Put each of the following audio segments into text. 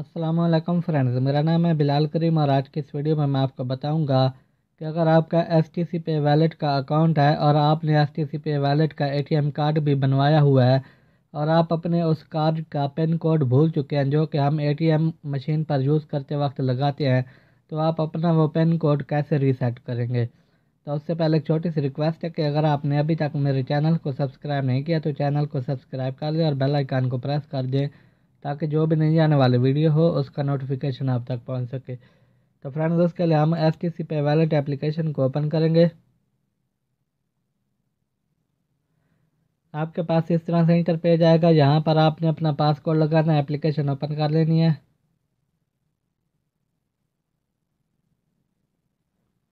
Aslam friends मेरा नाम है बिलाल करीम और आज की इस वीडियो में मैं आपको बताऊंगा कि अगर आपका एस टी सी पे वैलेट का अकाउंट है और आपने एस टी सी पे वैलेट का ए टी एम कार्ड भी बनवाया हुआ है और आप अपने उस कार्ड का पिन कोड भूल चुके हैं जो कि हम ए टी एम मशीन पर यूज़ करते वक्त लगाते हैं तो आप अपना वो पिन कोड कैसे रीसेट करेंगे तो उससे पहले एक छोटी सी रिक्वेस्ट है कि अगर आपने अभी तक मेरे चैनल को सब्सक्राइब नहीं किया तो चैनल को सब्सक्राइब कर दें और बेल को प्रेस कर दें ताकि जो भी नहीं आने वाली वीडियो हो उसका नोटिफिकेशन आप तक पहुंच सके तो फ्रेंड्स उसके लिए हम एस टी सी पे वैलेट एप्लीकेशन को ओपन करेंगे आपके पास इस तरह से पेज आएगा यहाँ पर आपने अपना पासकोड लगाना एप्लीकेशन ओपन कर लेनी है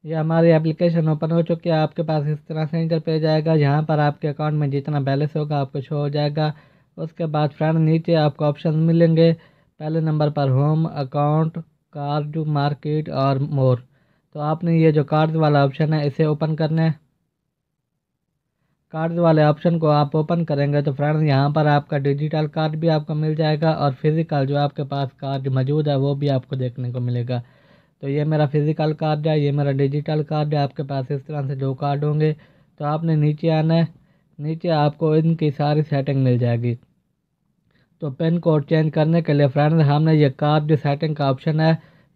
ये हमारी एप्लीकेशन ओपन हो चुकी है आपके पास इस तरह से पेज आएगा यहाँ पर आपके अकाउंट में जितना बैलेंस होगा आपको शो हो जाएगा उसके बाद फ्रेंड नीचे आपको ऑप्शन मिलेंगे पहले नंबर पर होम अकाउंट कार्ड मार्केट और मोर तो आपने ये जो कार्ड वाला ऑप्शन है इसे ओपन करना है कार्ड वाले ऑप्शन को आप ओपन करेंगे तो फ्रेंड यहाँ पर आपका डिजिटल कार्ड भी आपको मिल जाएगा और फिज़िकल जो आपके पास कार्ड मौजूद है वो भी आपको देखने को मिलेगा तो ये मेरा फिज़िकल कार्ड है ये मेरा डिजिटल कार्ड है आपके पास इस तरह से दो कार्ड होंगे तो आपने नीचे आना है नीचे आपको इनकी सारी सेटिंग मिल जाएगी तो पिन कोड चेंज करने के लिए फ़्रेंड हमने ये कार्ड जो सेटिंग का ऑप्शन है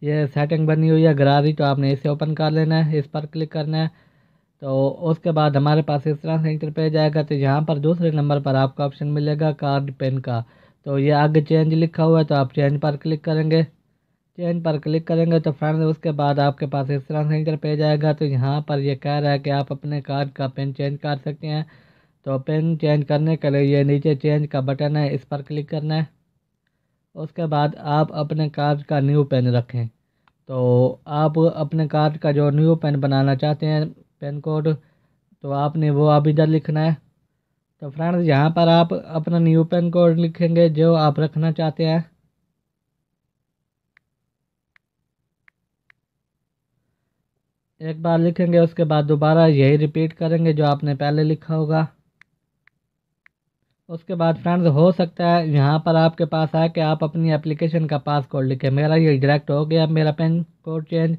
ये सेटिंग बनी हुई है गरारी तो आपने इसे ओपन कर लेना है इस पर क्लिक करना है तो उसके बाद हमारे पास इस तरह से पे आएगा तो यहाँ पर दूसरे नंबर पर आपका ऑप्शन मिलेगा कार्ड पेन का तो ये आगे चेंज लिखा हुआ है तो आप चेंज पर क्लिक करेंगे चेंज पर क्लिक करेंगे तो फ्रेंड उसके बाद आपके पास इस तरह से पे आएगा तो यहाँ पर यह कह रहा है कि आप अपने कार्ड का पेन चेंज कर सकते हैं तो पिन चेंज करने के लिए ये नीचे चेंज का बटन है इस पर क्लिक करना है उसके बाद आप अपने कार्ड का न्यू पेन रखें तो आप अपने कार्ड का जो न्यू पेन बनाना चाहते हैं पेन कोड तो आपने वो अभी इधर लिखना है तो फ्रेंड्स यहाँ पर आप अपना न्यू पेन कोड लिखेंगे जो आप रखना चाहते हैं एक बार लिखेंगे उसके बाद दोबारा यही रिपीट करेंगे जो आपने पहले लिखा होगा उसके बाद फ्रेंड्स हो सकता है यहाँ पर आपके पास आए कि आप अपनी एप्लीकेशन का पास कोड लिखें मेरा ये डायरेक्ट हो गया मेरा पेन कोड चेंज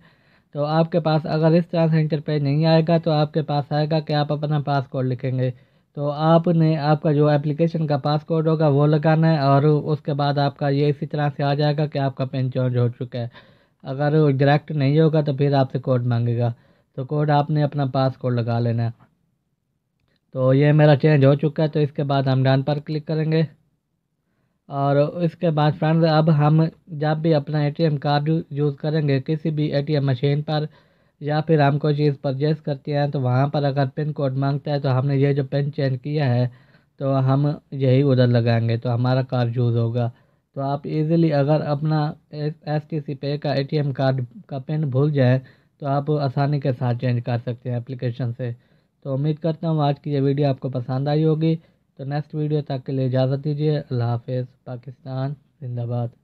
तो आपके पास अगर इस तरह से इंटरपेज नहीं आएगा तो आपके पास आएगा कि आप अपना पास कोड लिखेंगे तो आपने आपका जो एप्लीकेशन का पास कोड होगा वो लगाना है और उसके बाद आपका ये इसी तरह से आ जाएगा कि आपका पेन चेंज हो चुका है अगर डायरेक्ट नहीं होगा तो फिर आपसे कोड मांगेगा तो कोड आपने अपना पास कोड लगा लेना है तो ये मेरा चेंज हो चुका है तो इसके बाद हम डन पर क्लिक करेंगे और इसके बाद फ्रेंड्स अब हम जब भी अपना एटीएम कार्ड यूज़ करेंगे किसी भी एटीएम मशीन पर या फिर हम कोई चीज़ परचेज़ करते हैं तो वहाँ पर अगर पिन कोड मांगता है तो हमने ये जो पिन चेंज किया है तो हम यही उधर लगाएंगे तो हमारा कार्ड यूज़ होगा तो आप इजीली अगर अपना एस टी सी पे का एटीएम कार्ड का पिन भूल जाए तो आप आसानी के साथ चेंज कर सकते हैं एप्लीकेशन से तो उम्मीद करता हूँ आज की ये वीडियो आपको पसंद आई होगी तो नेक्स्ट वीडियो तक के लिए इजाज़त दीजिए अल्लाह हाफ़ पाकिस्तान जिंदाबाद